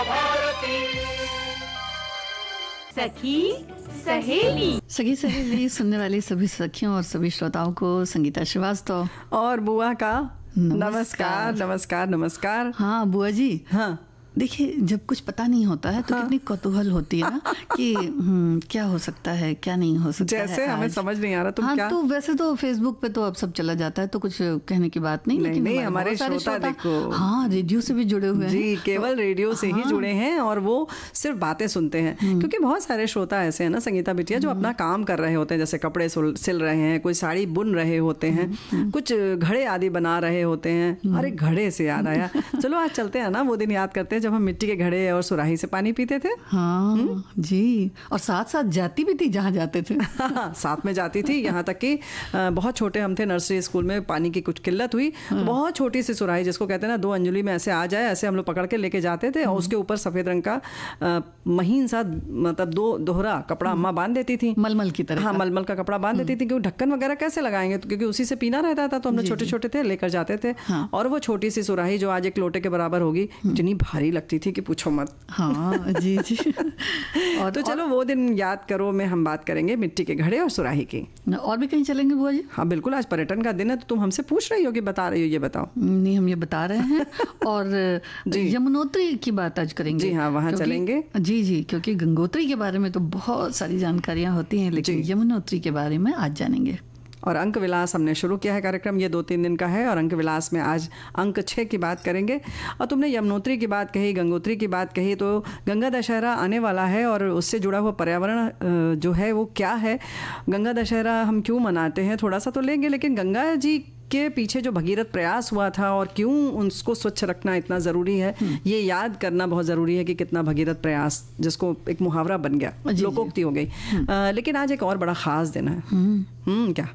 सखी सहेली सखी सहेली सुनने वाले सभी सखियों और सभी श्रोताओं को संगीता श्रीवास्तव और बुआ का नमस्कार नमस्कार, नमस्कार। हाँ बुआ जी हाँ देखिए जब कुछ पता नहीं होता है तो हाँ। कितनी कौतूहल होती है ना कि हम्म, क्या हो सकता है क्या नहीं हो सकता जैसे है हमें समझ नहीं आ रहा तुम हाँ, क्या? तो वैसे तो फेसबुक पे तो अब सब चला जाता है तो कुछ कहने की बात नहीं, नहीं लेकिन नहीं, हमारे श्रोता देखो हाँ रेडियो से भी जुड़े हुए जी तो केवल रेडियो से ही हाँ। जुड़े हैं और वो सिर्फ बातें सुनते हैं हम्म। क्योंकि बहुत सारे श्रोता ऐसे है ना संगीता बिटिया जो हम्म। अपना काम कर रहे होते हैं जैसे कपड़े सिल रहे हैं कोई साड़ी बुन रहे होते हैं कुछ घड़े आदि बना रहे होते हैं अरे घड़े से याद आया चलो आज चलते हैं ना वो दिन याद करते हैं है जब हम मिट्टी के घड़े और सुराही से पानी पीते थे हाँ हुँ? हम्म? जी और साथ साथ जाती भी थी जहाँ जाते थे हाँ, साथ में जाती थी यहाँ तक कि बहुत छोटे हम थे नर्सरी स्कूल में पानी की कुछ किल्लत हुई तो हाँ। बहुत छोटी सी सुराही जिसको कहते हैं ना दो अंजुली में ऐसे आ जाए ऐसे हम लोग पकड़ के लेके जाते थे और हम्म। उसके ऊपर सफेद रंग का महीन सा मतलब दो दोहरा कपड़ा हम्म। अम्मा बांध देती थी मलमल की तरह हाँ मलमल का कपड़ा बांध देती थी क्योंकि ढक्कन वगैरह कैसे लगाएंगे तो क्योंकि उसी से पीना रहता था तो हम लोग छोटे छोटे थे लेकर जाते थे हाँ। और वो छोटी सी सुराही जो आज एक लोटे के बराबर होगी इतनी भारी बुरी लगती थी कि पूछो मत हाँ जी जी और तो चलो और... वो दिन याद करो में हम बात करेंगे मिट्टी के घड़े और सुराही की और भी कहीं चलेंगे बुआ जी हाँ बिल्कुल आज पर्यटन का दिन है तो तुम हमसे पूछ रही हो कि बता रही हो ये बताओ हम्म, नहीं हम ये बता रहे हैं और यमुनोत्री की बात आज करेंगे जी हाँ वहाँ चलेंगे जी जी क्योंकि गंगोत्री के बारे में तो बहुत सारी जानकारियाँ होती हैं लेकिन यमुनोत्री के बारे में आज जानेंगे और अंक विलास हमने शुरू किया है कार्यक्रम ये दो तीन दिन का है और अंक विलास में आज अंक छः की बात करेंगे और तुमने यमुनोत्री की बात कही गंगोत्री की बात कही तो गंगा दशहरा आने वाला है और उससे जुड़ा हुआ पर्यावरण जो है वो क्या है गंगा दशहरा हम क्यों मनाते हैं थोड़ा सा तो लेंगे लेकिन गंगा जी के पीछे जो भगीरथ प्रयास हुआ था और क्यों उसको स्वच्छ रखना इतना ज़रूरी है हम्म। ये याद करना बहुत ज़रूरी है कि कितना भगीरथ प्रयास जिसको एक मुहावरा बन गया लोकोक्ति हो गई आ, हम्म। लेकिन आज एक और बड़ा ख़ास दिन है हम्म। क्या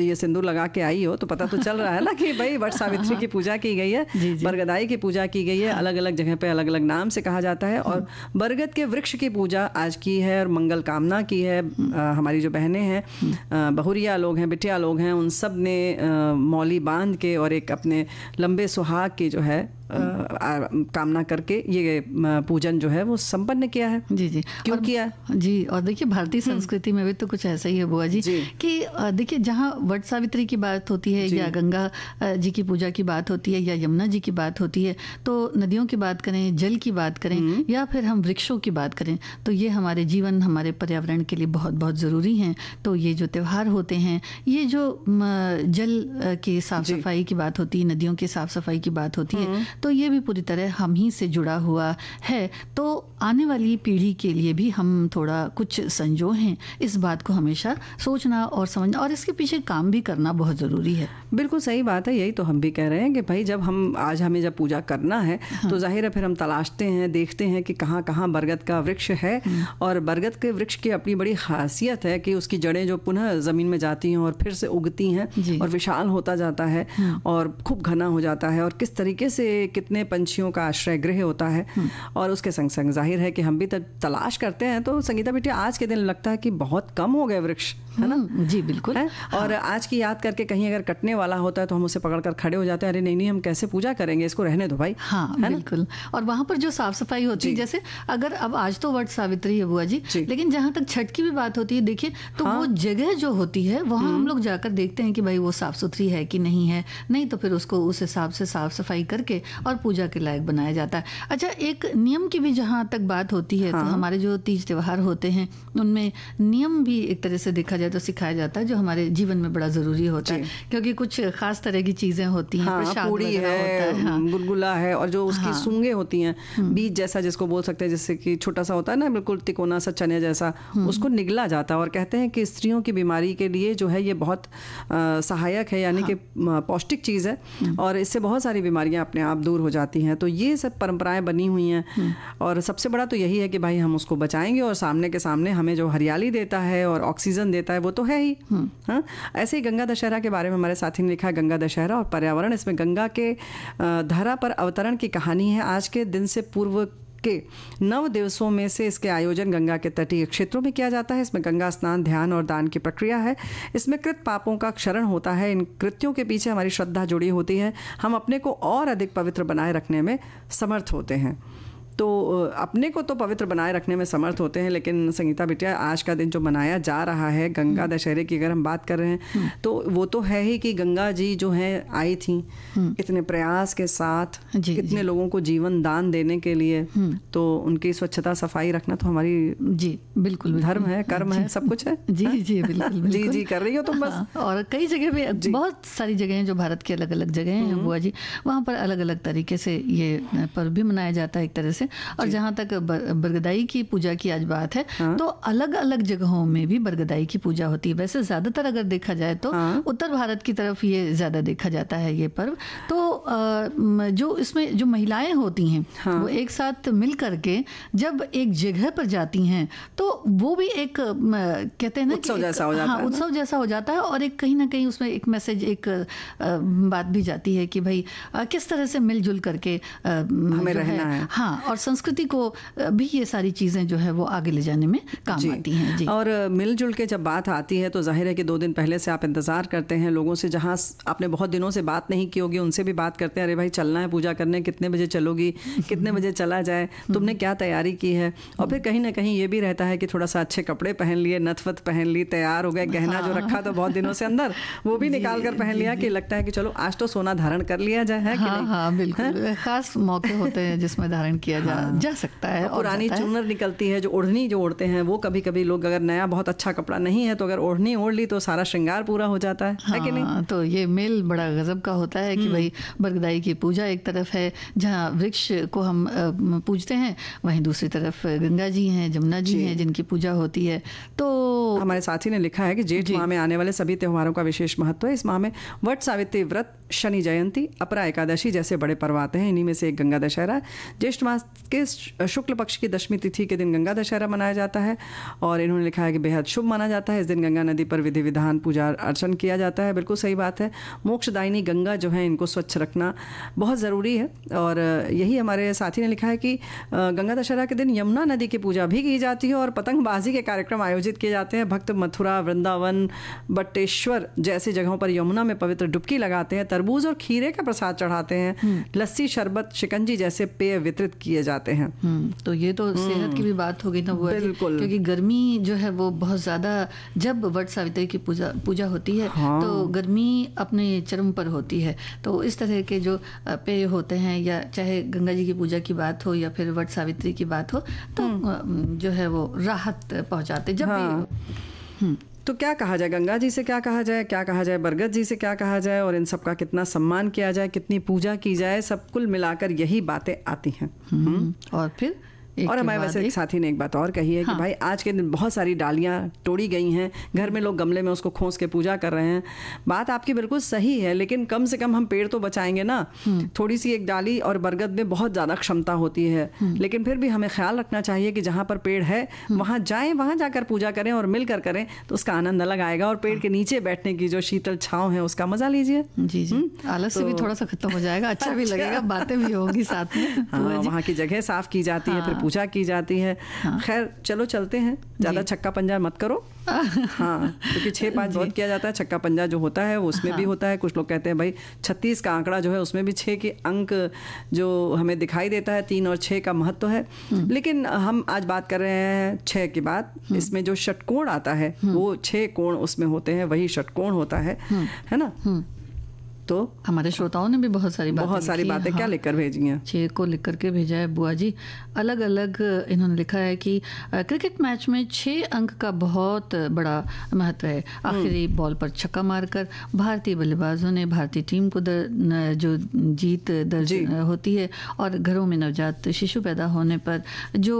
ये सिंदूर लगा के आई हो तो पता तो चल रहा है ना कि भाई वट सावित्री की पूजा की गई है बरगदाई की पूजा की गई है हाँ। अलग अलग जगह पे अलग अलग नाम से कहा जाता है और हाँ। बरगद के वृक्ष की पूजा आज की है और मंगल कामना की है हाँ। हमारी जो बहनें हैं बहुरिया लोग हैं बिटिया लोग हैं उन सब ने मौली बांध के और एक अपने लंबे सुहाग की जो है कामना करके ये पूजन जो है वो संपन्न किया है जी जी क्यों और, किया जी और देखिए भारतीय हम्म। संस्कृति में भी तो कुछ ऐसा ही है बुआ जी, जी। कि देखिए जहाँ वट सावित्री की बात होती है या गंगा जी की पूजा की बात होती है या यमुना जी की बात होती है तो नदियों की बात करें जल की बात करें हम्म। या फिर हम वृक्षों की बात करें तो ये हमारे जीवन हमारे पर्यावरण के लिए बहुत बहुत ज़रूरी हैं तो ये जो त्यौहार होते हैं ये जो जल की साफ सफाई की बात होती है नदियों की साफ सफाई की बात होती है तो ये भी पूरी तरह हम ही से जुड़ा हुआ है तो आने वाली पीढ़ी के लिए भी हम थोड़ा कुछ संजो हैं इस बात को हमेशा सोचना और समझना और इसके पीछे काम भी करना बहुत ज़रूरी है बिल्कुल सही बात है यही तो हम भी कह रहे हैं कि भाई जब हम आज हमें जब पूजा करना है हाँ। तो जाहिर है फिर हम तलाशते हैं देखते हैं कि कहाँ कहाँ बरगद का वृक्ष है हम्म। और बरगद के वृक्ष की अपनी बड़ी खासियत है कि उसकी जड़ें जो पुनः ज़मीन में जाती हैं और फिर से उगती हैं और विशाल होता जाता है हाँ। और खूब घना हो जाता है और किस तरीके से कितने पंछियों का आश्रय गृह होता है हम्म। और उसके संग संग जाहिर है कि हम भी तलाश करते हैं तो संगीता बेटी आज के दिन लगता है कि बहुत कम हो गए वृक्ष है ना हम्म, जी बिल्कुल है? और हाँ। आज की याद करके कहीं अगर कटने वाला होता है तो हम उसे पकड़कर खड़े हो जाते हैं अरे नहीं नहीं हम कैसे पूजा करेंगे इसको रहने दो भाई हाँ है बिल्कुल और वहां पर जो साफ सफाई होती है जैसे अगर अब आज तो वर्ड सावित्री है बुआ जी, जी। लेकिन जहाँ तक छठ की भी बात होती है देखिये तो हाँ। वो जगह जो होती है वहाँ हम हम्म। लोग जाकर देखते हैं कि भाई वो साफ सुथरी है कि नहीं है नहीं तो फिर उसको उस हिसाब से साफ सफाई करके और पूजा के लायक बनाया जाता है अच्छा एक नियम की भी जहाँ तक बात होती है तो हाँ। तो हमारे जो तीज त्यौहार होते हैं उनमें नियम भी एक तरह से देखा जाए तो सिखाया जाता है जो हमारे जीवन में बड़ा ज़रूरी होता है क्योंकि कुछ खास तरह की चीज़ें होती हैं हाँ, पूड़ी है हाँ। गुलगुला है और जो उसकी हाँ। सूंगे होती हैं हम्म। बीज जैसा जिसको बोल सकते हैं जैसे कि छोटा सा होता है ना बिल्कुल तिकोना सा चने जैसा हम्म। उसको निगला जाता है और कहते हैं कि स्त्रियों की बीमारी के लिए जो है ये बहुत सहायक है यानी कि पौष्टिक चीज़ है हम्म। और इससे बहुत सारी बीमारियां अपने आप दूर हो जाती हैं तो ये सब परंपराएं बनी हुई हैं हम्म। और सबसे बड़ा तो यही है कि भाई हम उसको बचाएंगे और सामने के सामने हमें जो हरियाली देता है और ऑक्सीजन देता है वो तो है ही हम्म। हाँ ऐसे ही गंगा दशहरा के बारे में हमारे साथी ने लिखा है गंगा दशहरा और पर्यावरण इसमें गंगा के धारा पर अवतरण की कहानी है आज के दिन से पूर्व के नव दिवसों में से इसके आयोजन गंगा के तटीय क्षेत्रों में किया जाता है इसमें गंगा स्नान ध्यान और दान की प्रक्रिया है इसमें कृत पापों का क्षरण होता है इन कृत्यों के पीछे हमारी श्रद्धा जुड़ी होती है हम अपने को और अधिक पवित्र बनाए रखने में समर्थ होते हैं तो अपने को तो पवित्र बनाए रखने में समर्थ होते हैं लेकिन संगीता बिटिया आज का दिन जो मनाया जा रहा है गंगा हम्म। दशहरे की अगर हम बात कर रहे हैं हम्म। तो वो तो है ही कि गंगा जी जो है आई थी हम्म। इतने प्रयास के साथ जी, इतने जी. लोगों को जीवन दान देने के लिए तो उनकी स्वच्छता सफाई रखना तो हमारी जी बिल्कुल धर्म है कर्म है सब कुछ है जी जी बिल्कुल जी जी कर रही हो तुम बस हाँ, और कई जगह भी बहुत सारी जगह हैं जो भारत की अलग अलग जगह हैं बुआ जी वहाँ पर अलग अलग तरीके से ये पर्व भी मनाया जाता है एक तरह से और जहाँ तक बरगदाई की पूजा की आज बात है हाँ? तो अलग अलग जगहों में भी बरगदाई की पूजा होती है वैसे ज्यादातर अगर देखा जाए तो हाँ? उत्तर भारत की तरफ ये ज्यादा देखा जाता है ये पर्व तो जो इसमें जो महिलाएं होती हैं हाँ? वो एक साथ मिल करके जब एक जगह पर जाती हैं तो वो भी एक कहते हैं ना उत्सव जैसा हो जाता हाँ, है उत्सव जैसा हो जाता है और एक कहीं ना कहीं उसमें एक मैसेज एक बात भी जाती है कि भाई किस तरह से मिलजुल करके हमें रहना है हाँ और संस्कृति को भी ये सारी चीज़ें जो है वो आगे ले जाने में काम आती हैं जी और मिलजुल के जब बात आती है तो जाहिर है कि दो दिन पहले से आप इंतज़ार करते हैं लोगों से जहाँ आपने बहुत दिनों से बात नहीं की होगी उनसे भी बात करते हैं अरे भाई चलना है पूजा करने कितने बजे चलोगी कितने बजे चला जाए तुमने क्या तैयारी की है और फिर कहीं ना कहीं ये भी रहता है कि थोड़ा सा अच्छे कपड़े पहन लिए नथवत पहन ली तैयार हो गए गहना जो रखा तो बहुत दिनों से अंदर वो भी निकाल कर पहन लिया कि लगता है कि चलो आज तो सोना धारण कर लिया जाए हाँ, हाँ, बिल्कुल खास मौके होते हैं जिसमें धारण किया जा हाँ। जा सकता है और पुरानी चुनर निकलती है जो ओढ़नी जो ओढ़ते हैं वो कभी कभी लोग अगर नया बहुत अच्छा कपड़ा नहीं है तो अगर ओढ़नी ओढ़ ली तो सारा श्रृंगार पूरा हो जाता है, हाँ, है कि नहीं हाँ, तो ये मेल बड़ा गजब का होता है कि हम्म। भाई बरगदाई की पूजा एक तरफ है जहाँ वृक्ष को हम पूजते हैं वहीं दूसरी तरफ गंगा जी हैं जमुना जी, जी हैं जिनकी पूजा होती है तो हमारे साथी ने लिखा है कि जेठ माह में आने वाले सभी त्योहारों का विशेष महत्व है इस माह में वट सावित्री व्रत शनि जयंती अपरा एकादशी जैसे बड़े पर्व आते हैं इन्हीं में से एक गंगा दशहरा ज्येष्ठ मास के शुक्ल पक्ष की दशमी तिथि के दिन गंगा दशहरा मनाया जाता है और इन्होंने लिखा है कि बेहद शुभ माना जाता है इस दिन गंगा नदी पर विधि विधान पूजा अर्चन किया जाता है बिल्कुल सही बात है मोक्षदायिनी गंगा जो है इनको स्वच्छ रखना बहुत ज़रूरी है और यही हमारे साथी ने लिखा है कि गंगा दशहरा के दिन यमुना नदी की पूजा भी की जाती है और पतंगबाजी के कार्यक्रम आयोजित किए जाते हैं भक्त मथुरा वृंदावन बटेश्वर जैसी जगहों पर यमुना में पवित्र डुबकी लगाते हैं तरबूज और खीरे का प्रसाद चढ़ाते हैं हम्म। लस्सी शरबत शिकंजी जैसे पेय वितरित किए किए जाते हैं हम्म, तो ये तो हम्म। सेहत की भी बात हो गई ना वो बिल्कुल क्योंकि गर्मी जो है वो बहुत ज़्यादा जब वट सावित्री की पूजा पूजा होती है हाँ। तो गर्मी अपने चरम पर होती है तो इस तरह के जो पेय होते हैं या चाहे गंगा जी की पूजा की बात हो या फिर वट सावित्री की बात हो तो हम्म। जो है वो राहत पहुंचाते जब हाँ। भी तो क्या कहा जाए गंगा जी से क्या कहा जाए क्या कहा जाए बरगद जी से क्या कहा जाए और इन सबका कितना सम्मान किया जाए कितनी पूजा की जाए सब कुल मिलाकर यही बातें आती हैं हम्म। हम्म। और फिर और हमारे वैसे एक साथी ने एक बात और कही है हाँ। कि भाई आज के दिन बहुत सारी डालियाँ तोड़ी गई हैं घर में लोग गमले में उसको खोस के पूजा कर रहे हैं बात आपकी बिल्कुल सही है लेकिन कम से कम हम पेड़ तो बचाएंगे ना हम्म। थोड़ी सी एक डाली और बरगद में बहुत ज़्यादा क्षमता होती है हम्म। लेकिन फिर भी हमें ख्याल रखना चाहिए कि जहाँ पर पेड़ है हम्म। वहाँ जाएँ वहाँ जाकर पूजा करें और मिलकर करें तो उसका आनंद अलग आएगा और पेड़ हाँ। के नीचे बैठने की जो शीतल छाव है उसका मजा लीजिए जी जी आलस भी तो थोड़ा सा खत्म हो जाएगा अच्छा भी अच्छा। लगेगा बातें भी होगी साथ में हाँ, तो वहाँ की जगह साफ की जाती है फिर पूजा की जाती है हाँ। खैर चलो चलते हैं ज़्यादा छक्का पंजा मत करो हाँ क्योंकि छः पाँच बहुत किया जाता है छक्का पंजा जो होता है वो उसमें हाँ। भी होता है कुछ लोग कहते हैं भाई छत्तीस का आंकड़ा जो है उसमें भी छः के अंक जो हमें दिखाई देता है तीन और छः का महत्व है हम्म। लेकिन हम आज बात कर रहे हैं छः की बात हम्म। इसमें जो षटकोण आता है हम्म। वो छः कोण उसमें होते हैं वही षटकोण होता है है ना तो हमारे श्रोताओं ने भी बहुत सारी बहुत सारी बातें हाँ, क्या लिखकर भेजी हैं छे को लिख करके भेजा है बुआ जी अलग अलग इन्होंने लिखा है कि क्रिकेट मैच में छः अंक का बहुत बड़ा महत्व है हम्म। आखिरी बॉल पर छक्का मारकर भारतीय बल्लेबाजों ने भारतीय टीम को दर, जो जीत दर्ज जी। होती है और घरों में नवजात शिशु पैदा होने पर जो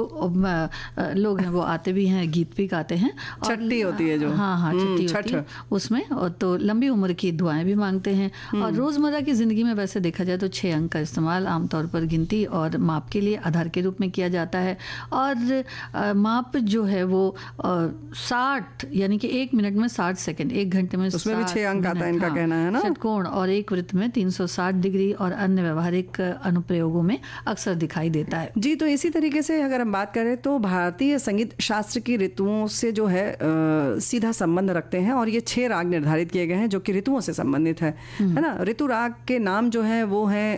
लोग हैं वो आते भी हैं गीत भी गाते हैं छठी होती है जो हाँ हाँ छठी हम्म, उसमें तो लंबी उम्र की दुआएं भी मांगते हैं हम्म। और हम्म। रोजमर्रा की जिंदगी में वैसे देखा जाए तो छह अंक का इस्तेमाल आमतौर पर गिनती और माप के लिए आधार के रूप में किया जाता है और आ, माप जो है वो साठ यानी कि एक मिनट में साठ सेकेंड एक घंटे में उसमें भी छह अंक आता है इनका हाँ, कहना है ना षटकोण और एक वृत्त में तीन डिग्री और अन्य व्यवहारिक अनुप्रयोगों में अक्सर दिखाई देता है जी तो इसी तरीके से अगर हम बात करें तो भारतीय संगीत शास्त्र की ऋतुओं से जो है आ, सीधा संबंध रखते हैं और ये छह राग निर्धारित किए गए हैं जो कि ऋतुओं से संबंधित है ना ऋतुराग के नाम जो हैं वो हैं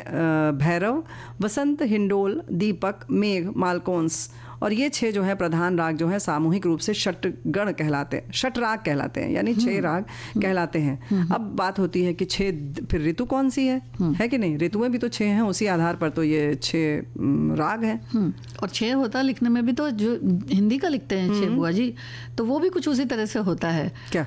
भैरव वसंत हिंडोल दीपक मेघ मालकोंस और ये छह जो है प्रधान राग जो है सामूहिक रूप से षटगण कहलाते हैं षट राग कहलाते हैं यानी छह हम्म। राग कहलाते हैं हम्म। हम्म। अब बात होती है कि छह फिर ऋतु कौन सी है है कि नहीं ऋतुएं भी तो छह हैं उसी आधार पर तो ये छह राग है और छह होता लिखने में भी तो जो हिंदी का लिखते हैं छह बुआ जी तो वो भी कुछ उसी तरह से होता है क्या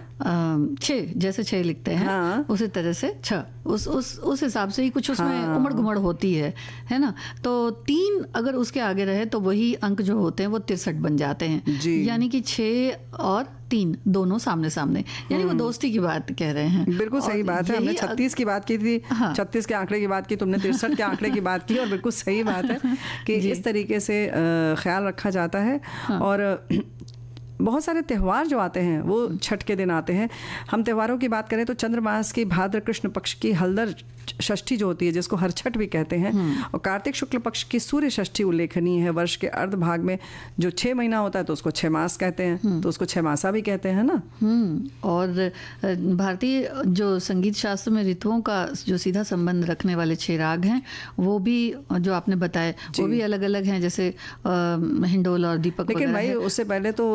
छे जैसे छह लिखते हैं हाँ। उसी तरह से छ उस उस उस हिसाब से ही कुछ उसमें हाँ। उमड़ घुमड़ होती है है ना तो तीन अगर उसके आगे रहे तो वही अंक जो होते हैं वो तिरसठ बन जाते हैं यानी कि छ और तीन दोनों सामने सामने यानी वो हम्म। दोस्ती की बात कह रहे हैं बिल्कुल सही बात है हमने छत्तीस की बात की थी हाँ। छत्तीस हाँ। के आंकड़े की बात की तुमने तिरसठ के आंकड़े की बात की और बिल्कुल सही बात है कि इस तरीके से ख्याल रखा जाता है हाँ। और बहुत सारे त्यौहार जो आते हैं वो छठ के दिन आते हैं हम त्यौहारों की बात करें तो चंद्रमास की भाद्र कृष्ण पक्ष की हल्दर षष्ठी जो होती है जिसको हर छठ भी कहते हैं हम्म। और कार्तिक शुक्ल पक्ष की सूर्य षष्ठी उल्लेखनीय है वर्ष के अर्ध भाग में जो छह महीना होता है तो उसको छह मास कहते हैं हम्म। तो उसको छह मासा भी कहते हैं ना हम्म। और भारतीय जो संगीत शास्त्र में ऋतुओं का जो सीधा संबंध रखने वाले छह राग हैं वो भी जो आपने बताए वो भी अलग अलग हैं जैसे हिंडोल और दीपक लेकिन भाई उससे पहले तो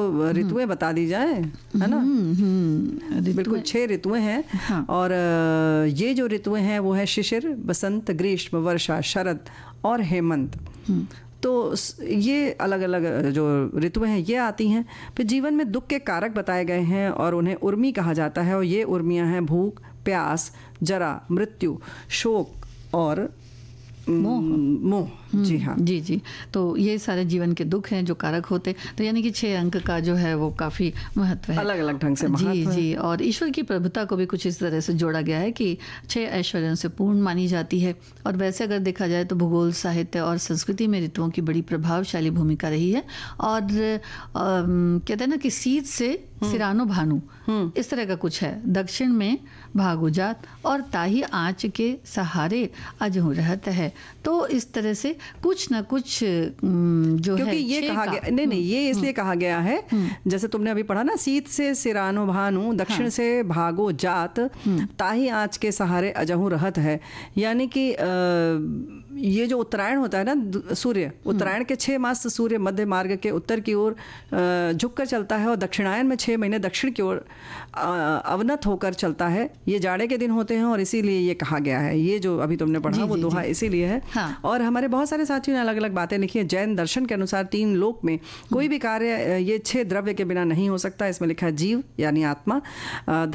ऋतुएं बता दी जाए है ना बिल्कुल छह ऋतुएं हैं हाँ। और ये जो ऋतुएं हैं वो है है शिशिर बसंत ग्रीष्म वर्षा शरद और हेमंत तो ये अलग अलग जो ऋतु हैं ये आती हैं फिर जीवन में दुख के कारक बताए गए हैं और उन्हें उर्मी कहा जाता है और ये उर्मियाँ हैं भूख प्यास जरा मृत्यु शोक और मोह हम्म, मोह हम्म, जी हाँ जी जी तो ये सारे जीवन के दुख हैं जो कारक होते तो यानी कि छह अंक का जो है वो काफी महत्व है अलग अलग ढंग से जी जी और ईश्वर की प्रभुता को भी कुछ इस तरह से जोड़ा गया है कि छह ऐश्वर्यों से पूर्ण मानी जाती है और वैसे अगर देखा जाए तो भूगोल साहित्य और संस्कृति में ऋतुओं की बड़ी प्रभावशाली भूमिका रही है और कहते हैं ना कि सीत से हम्म। सिरानो भानु इस तरह का कुछ है दक्षिण में भागुजात और ताही आँच के सहारे अजहू रहता है तो इस तरह से कुछ ना कुछ जो क्योंकि है ये कहा गया नहीं नहीं ये हम्म, इसलिए कहा गया है हम्म। जैसे तुमने अभी पढ़ा ना सीत से सिरानो भानु दक्षिण हाँ। से भागो जात हम्म। ताही आज के सहारे अजहू रहत है यानी कि ये जो उत्तरायण होता है ना सूर्य उत्तरायण के छः मास सूर्य मध्य मार्ग के उत्तर की ओर झुककर चलता है और दक्षिणायन में छह महीने दक्षिण की ओर अवनत होकर चलता है ये जाड़े के दिन होते हैं और इसीलिए ये कहा गया है ये जो अभी तुमने पढ़ा जी, वो दोहा इसीलिए है हाँ। और हमारे बहुत सारे साथियों ने अलग अलग बातें लिखी है जैन दर्शन के अनुसार तीन लोक में कोई भी कार्य ये छह द्रव्य के बिना नहीं हो सकता इसमें लिखा है जीव यानी आत्मा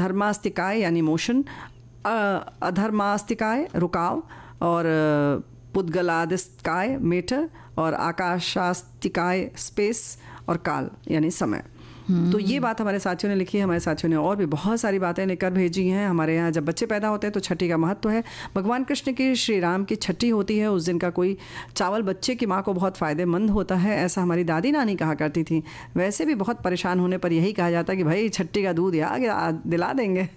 धर्मास्तिकाय यानी मोशन अधर्मास्तिकाय रुकाव और पुद्गलादिस्काय मेटर और आकाशास्तिकाय स्पेस और काल यानी समय हम्म। तो ये बात हमारे साथियों ने लिखी है हमारे साथियों ने और भी बहुत सारी बातें लेकर भेजी हैं हमारे यहाँ जब बच्चे पैदा होते हैं तो छठी का महत्व है भगवान कृष्ण की श्री राम की छठी होती है उस दिन का कोई चावल बच्चे की माँ को बहुत फ़ायदेमंद होता है ऐसा हमारी दादी नानी कहा करती थी वैसे भी बहुत परेशान होने पर यही कहा जाता है कि भाई छठी का दूध याद दिला देंगे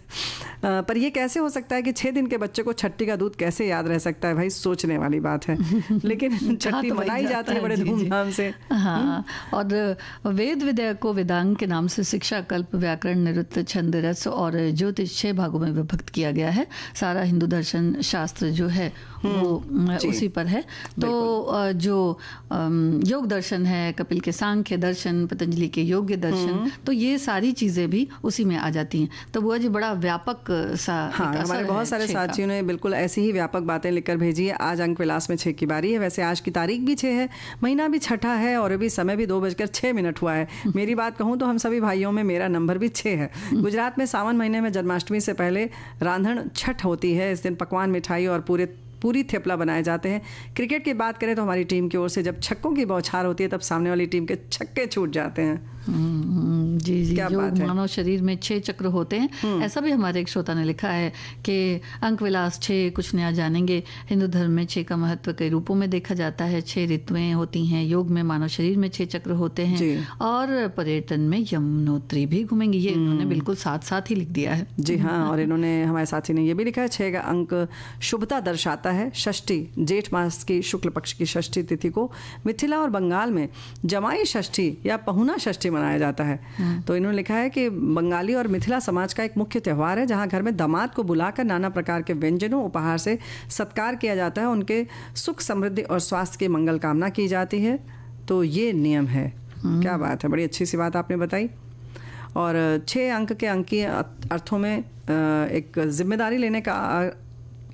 पर यह कैसे हो सकता है कि छः दिन के बच्चे को छठी का दूध कैसे याद रह सकता है भाई सोचने वाली बात है लेकिन छठी तो मनाई जाती है बड़े धूमधाम से हाँ हम्म। और वेद विद्या को वेदांग के नाम से शिक्षा कल्प व्याकरण निरुत्त छंद रस और ज्योतिष छह भागों में विभक्त किया गया है सारा हिंदू दर्शन शास्त्र जो है वो हम्म। उसी पर है तो जो योग दर्शन है कपिल के सांख्य दर्शन पतंजलि के योग्य दर्शन हम्म। तो ये सारी चीज़ें भी उसी में आ जाती हैं तो बुआ जी बड़ा व्यापक सा हाँ हमारे बहुत सारे साथियों ने बिल्कुल ऐसी ही व्यापक बातें लिखकर भेजी है आज अंक विलास में छः की बारी है वैसे आज की तारीख भी छे है महीना भी छठा है और अभी समय भी दो बजकर छह मिनट हुआ है मेरी बात कहूँ तो हम सभी भाइयों में मेरा नंबर भी छः है गुजरात में सावन महीने में जन्माष्टमी से पहले रांधन छठ होती है इस दिन पकवान मिठाई और पूरे पूरी थेपला बनाए जाते हैं क्रिकेट की बात करें तो हमारी टीम की ओर से जब छक्कों की बौछार होती है तब सामने वाली टीम के छक्के छूट जाते हैं हम्म, हम्म, जी जी क्या जो बात मानव शरीर में छह चक्र होते हैं हम्म। ऐसा भी हमारे एक श्रोता ने लिखा है कि अंक विलास छः कुछ नया जानेंगे हिंदू धर्म में छः का महत्व कई रूपों में देखा जाता है छः ऋतुएं होती हैं योग में मानव शरीर में छः चक्र होते हैं और पर्यटन में यमुनोत्री भी घूमेंगे ये इन्होंने बिल्कुल साथ साथ ही लिख दिया है जी हाँ और इन्होंने हमारे साथी ने ये भी लिखा है छः का अंक शुभता दर्शाता जाता है षष्ठी जेठ मास की शुक्ल पक्ष की षष्ठी तिथि को मिथिला और बंगाल में जमाई षष्ठी या पहुना षष्ठी मनाया जाता है हम्म। तो इन्होंने लिखा है कि बंगाली और मिथिला समाज का एक मुख्य त्यौहार है जहाँ घर में दामाद को बुलाकर नाना प्रकार के व्यंजनों उपहार से सत्कार किया जाता है उनके सुख समृद्धि और स्वास्थ्य की मंगल कामना की जाती है तो ये नियम है हम्म। क्या बात है बड़ी अच्छी सी बात आपने बताई और छः अंक के अंकीय अर्थों में एक जिम्मेदारी लेने का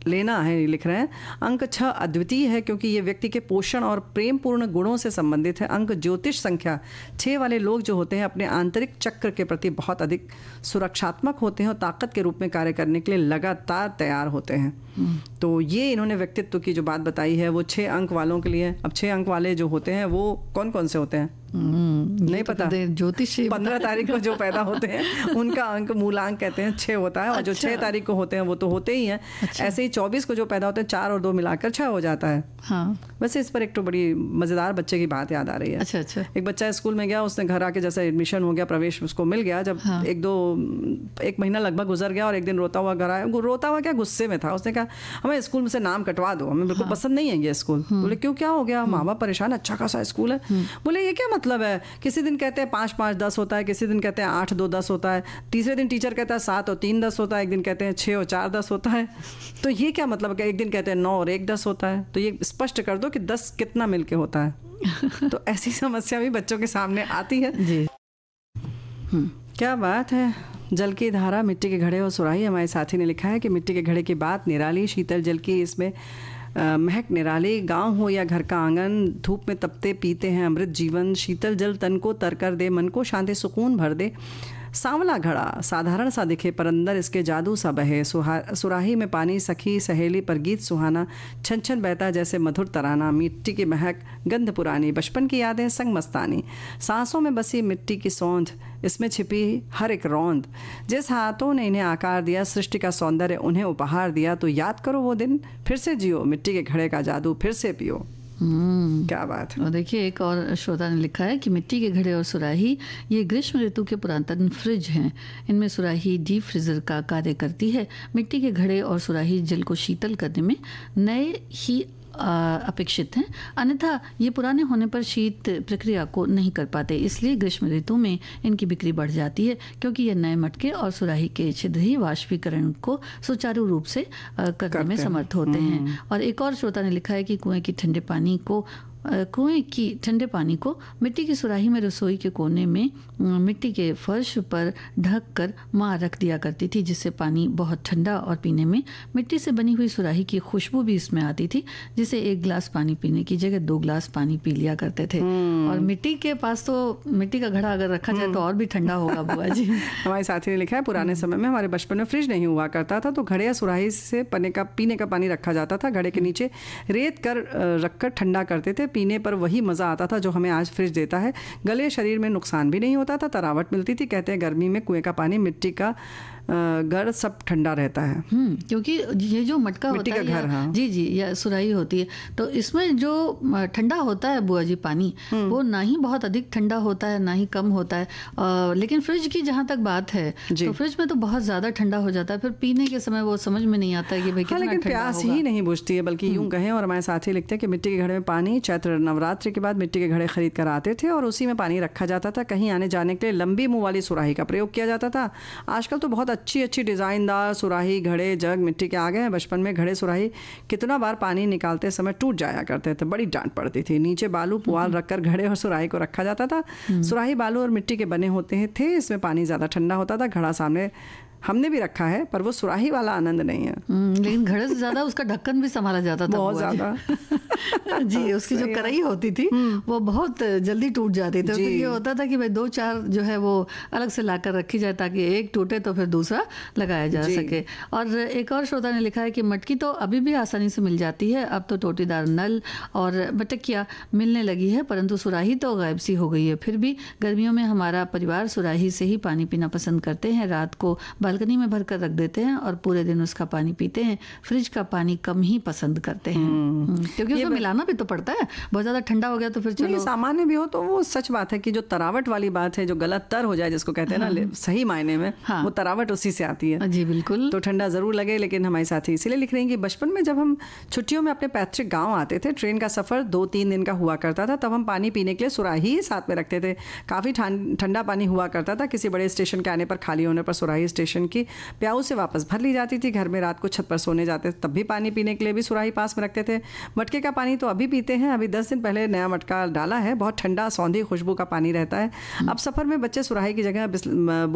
लेना है लिख रहे हैं अंक छः अद्वितीय है क्योंकि ये व्यक्ति के पोषण और प्रेम पूर्ण गुणों से संबंधित है अंक ज्योतिष संख्या छः वाले लोग जो होते हैं अपने आंतरिक चक्र के प्रति बहुत अधिक सुरक्षात्मक होते हैं और ताकत के रूप में कार्य करने के लिए लगातार तैयार होते हैं हम्म। तो ये इन्होंने व्यक्तित्व की जो बात बताई है वो छः अंक वालों के लिए अब छः अंक वाले जो होते हैं वो कौन कौन से होते हैं हम्म, नहीं तो पता ज्योतिष पंद्रह तारीख को जो पैदा होते हैं उनका अंक मूलांक कहते हैं छः होता है और अच्छा। जो छः तारीख को होते हैं वो तो होते ही हैं अच्छा। ऐसे ही चौबीस को जो पैदा होते हैं चार और दो मिलाकर छः हो जाता है हाँ वैसे इस पर एक तो बड़ी मज़ेदार बच्चे की बात याद आ रही है अच्छा अच्छा एक बच्चा स्कूल में गया उसने घर आके जैसे एडमिशन हो गया प्रवेश उसको मिल गया जब हाँ। एक दो एक महीना लगभग गुजर गया और एक दिन रोता हुआ घर आया रोता हुआ क्या गुस्से में था उसने कहा हमें स्कूल से नाम कटवा दो हमें बिल्कुल हाँ। पसंद नहीं है ये स्कूल हम्म। बोले क्यों क्या हो गया हम्म। माँ बाप परेशान अच्छा खासा स्कूल है बोले ये क्या मतलब है किसी दिन कहते हैं पाँच पाँच दस होता है किसी दिन कहते हैं आठ दो दस होता है तीसरे दिन टीचर कहता है सात और तीन दस होता है एक दिन कहते हैं छः और चार दस होता है तो ये क्या मतलब है एक दिन कहते हैं नौ और एक दस होता है तो ये स्पष्ट कर दो कि दस कितना मिल होता है तो ऐसी समस्या भी बच्चों के सामने आती है जी हम्म, क्या बात है जल की धारा मिट्टी के घड़े और सुराही हमारे साथी ने लिखा है कि मिट्टी के घड़े की बात निराली शीतल जल की इसमें महक निराले गांव हो या घर का आंगन धूप में तपते पीते हैं अमृत जीवन शीतल जल तन को तर कर दे मन को शांति सुकून भर दे सांवला घड़ा साधारण सा दिखे पर अंदर इसके जादू सा बहे सुराही में पानी सखी सहेली पर गीत सुहाना छन छन बहता जैसे मधुर तराना मिट्टी की महक गंध पुरानी बचपन की यादें संग मस्तानी सांसों में बसी मिट्टी की सौंध इसमें छिपी हर एक रौंद जिस हाथों ने इन्हें आकार दिया सृष्टि का सौंदर्य उन्हें उपहार दिया तो याद करो वो दिन फिर से जियो मिट्टी के घड़े का जादू फिर से पियो हम्म। क्या बात है और देखिए एक और श्रोता ने लिखा है कि मिट्टी के घड़े और सुराही ये ग्रीष्म ऋतु के पुरातन फ्रिज हैं इनमें सुराही डीप फ्रीजर का कार्य करती है मिट्टी के घड़े और सुराही जल को शीतल करने में नए ही अपेक्षित हैं अन्यथा ये पुराने होने पर शीत प्रक्रिया को नहीं कर पाते इसलिए ग्रीष्म ऋतु में इनकी बिक्री बढ़ जाती है क्योंकि ये नए मटके और सुराही के छिद्र ही वाष्पीकरण को सुचारू रूप से करने में समर्थ होते हैं हम्म। और एक और श्रोता ने लिखा है कि कुएं की ठंडे पानी को कुएं की ठंडे पानी को मिट्टी की सुराही में रसोई के कोने में मिट्टी के फर्श पर ढक कर माँ रख दिया करती थी जिससे पानी बहुत ठंडा और पीने में मिट्टी से बनी हुई सुराही की खुशबू भी इसमें आती थी जिसे एक गिलास पानी पीने की जगह दो ग्लास पानी पी लिया करते थे हम्म। और मिट्टी के पास तो मिट्टी का घड़ा अगर रखा जाए तो हम्म। और भी ठंडा होगा बुआ जी हमारे साथी ने लिखा है पुराने हम्म। समय में हमारे बचपन में फ्रिज नहीं हुआ करता था तो घड़े या सुराही से पने का पीने का पानी रखा जाता था घड़े के नीचे रेत कर रखकर ठंडा करते थे पीने पर वही मज़ा आता था जो हमें आज फ्रिज देता है गले शरीर में नुकसान भी नहीं होता था तरावट मिलती थी कहते हैं गर्मी में कुएँ का पानी मिट्टी का घर सब ठंडा रहता है हम्म, क्योंकि ये जो मटका होता है घर हाँ। जी जी या सुराही होती है तो इसमें जो ठंडा होता है बुआ जी पानी हम्म। वो ना ही बहुत अधिक ठंडा होता है ना ही कम होता है आ, लेकिन फ्रिज की जहाँ तक बात है तो फ्रिज में तो बहुत ज़्यादा ठंडा हो जाता है फिर पीने के समय वो समझ में नहीं आता है कि भाई हाँ, लेकिन प्यास ही नहीं बुझती है बल्कि यूं हम्म। कहें और हमारे साथी लिखते हैं कि मिट्टी के घड़े में पानी चैत्र नवरात्र के बाद मिट्टी के घड़े खरीद कर आते थे और उसी में पानी रखा जाता था कहीं आने जाने के लिए लंबी मुंह वाली सुराही का प्रयोग किया जाता था आजकल तो बहुत अच्छी अच्छी डिज़ाइनदार सुराही घड़े जग मिट्टी के आ गए हैं बचपन में घड़े सुराही कितना बार पानी निकालते समय टूट जाया करते थे बड़ी डांट पड़ती थी नीचे बालू पुआल हम्म। रखकर घड़े और सुराही को रखा जाता था हम्म। सुराही बालू और मिट्टी के बने होते थे इसमें पानी ज़्यादा ठंडा होता था घड़ा सामने हमने भी रखा है पर वो सुराही वाला आनंद नहीं है हम्म, लेकिन घड़े से ज्यादा उसका ढक्कन भी संभाला जाता था बहुत ज्यादा जी उसकी जो कढ़ाई होती थी हम्म। वो बहुत जल्दी टूट जाती थी तो ये होता था कि भाई दो चार जो है वो अलग से लाकर रखी जाए ताकि एक टूटे तो फिर दूसरा लगाया जा सके और एक और श्रोता ने लिखा है कि मटकी तो अभी भी आसानी से मिल जाती है अब तो टोटीदार नल और बटकिया मिलने लगी है परंतु सुराही तो गायब सी हो गई है फिर भी गर्मियों में हमारा परिवार सुराही से ही पानी पीना पसंद करते हैं रात को बालकनी में भर कर रख देते हैं और पूरे दिन उसका पानी पीते हैं फ्रिज का पानी कम ही पसंद करते हैं हम्म। हम्म, क्योंकि उसमें मिलाना भी तो पड़ता है बहुत ज़्यादा ठंडा हो गया तो फिर चलो सामान्य भी हो तो वो सच बात है कि जो तरावट वाली बात है जो गलत तर हो जाए जिसको कहते हैं ना हम्म। सही मायने में हाँ। वो तरावट उसी से आती है जी बिल्कुल तो ठंडा ज़रूर लगे लेकिन हमारे साथी इसीलिए लिख रहे हैं कि बचपन में जब हम छुट्टियों में अपने पैतृक गाँव आते थे ट्रेन का सफ़र दो तीन दिन का हुआ करता था तब हम पानी पीने के लिए सुराही साथ में रखते थे काफ़ी ठंडा पानी हुआ करता था किसी बड़े स्टेशन के आने पर खाली होने पर सुराही स्टेशन कलेक्शन की प्याऊ से वापस भर ली जाती थी घर में रात को छत पर सोने जाते तब भी पानी पीने के लिए भी सुराही पास में रखते थे मटके का पानी तो अभी पीते हैं अभी दस दिन पहले नया मटका डाला है बहुत ठंडा सौंधी खुशबू का पानी रहता है हम्म। अब सफ़र में बच्चे सुराही की जगह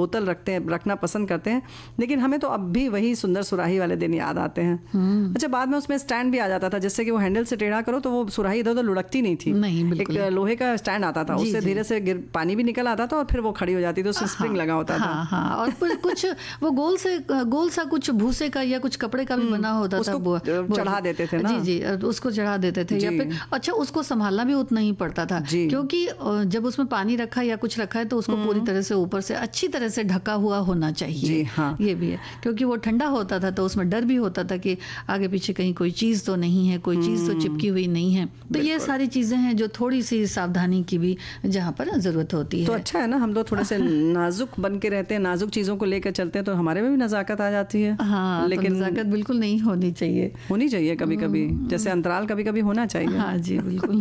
बोतल रखते हैं रखना पसंद करते हैं लेकिन हमें तो अब भी वही सुंदर सुराही वाले दिन याद आते हैं हम्म। अच्छा बाद में उसमें स्टैंड भी आ जाता था जिससे कि वो हैंडल से टेढ़ा करो तो वो सुराही इधर उधर लुढ़कती नहीं थी नहीं, एक लोहे का स्टैंड आता था उससे धीरे से गिर पानी भी निकल आता था और फिर वो खड़ी हो जाती थी उसमें स्प्रिंग हाँ, लगा होता था हाँ, हाँ, और कुछ वो गोल से गोल सा कुछ भूसे का या कुछ कपड़े का भी हम्म, बना होता था वो चढ़ा देते थे ना जी जी उसको चढ़ा देते थे या फिर अच्छा उसको संभालना भी उतना ही पड़ता था क्योंकि जब उसमें पानी रखा या कुछ रखा है तो उसको पूरी हम्म। तरह से ऊपर से अच्छी तरह से ढका हुआ होना चाहिए हाँ। ये भी है क्योंकि वो ठंडा होता था तो उसमें डर भी होता था कि आगे पीछे कहीं कोई चीज़ तो नहीं है कोई चीज़ तो चिपकी हम्म। हुई नहीं है तो ये सारी चीज़ें हैं जो थोड़ी सी सावधानी की भी जहाँ पर ज़रूरत होती तो है तो अच्छा है ना हम लोग थोड़ा सा नाजुक बन के रहते हैं नाजुक चीज़ों को लेकर चलते हैं तो हमारे में भी नज़ाकत आ जाती है हाँ तो लेकिन तो नज़ाकत बिल्कुल नहीं होनी चाहिए होनी चाहिए कभी कभी हम्म। जैसे अंतराल कभी कभी होना चाहिए हाँ जी बिल्कुल